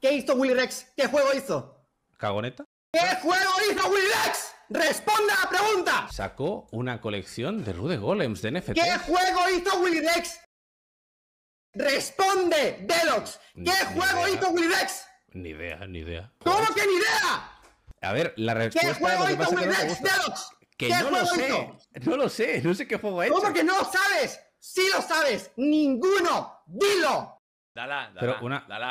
¿Qué hizo Willy Rex? ¿Qué juego hizo? ¿Cagoneta? ¿Qué juego hizo Willy Rex? ¡Responda a la pregunta! Sacó una colección de Rude Golems de NFT. ¿Qué juego hizo Willy Rex? ¡Responde, Delox! ¿Qué juego hizo Willy Rex? Ni idea, ni idea. ¿Cómo que ni idea? A ver, la respuesta... ¿Qué juego hizo Willy Rex, Delox? Que ¿Qué no juego lo hizo? sé. No lo sé. No sé qué juego hizo. ¿Cómo que no lo sabes? Sí lo sabes. Ninguno. Dilo. Dala, dala. una, dala.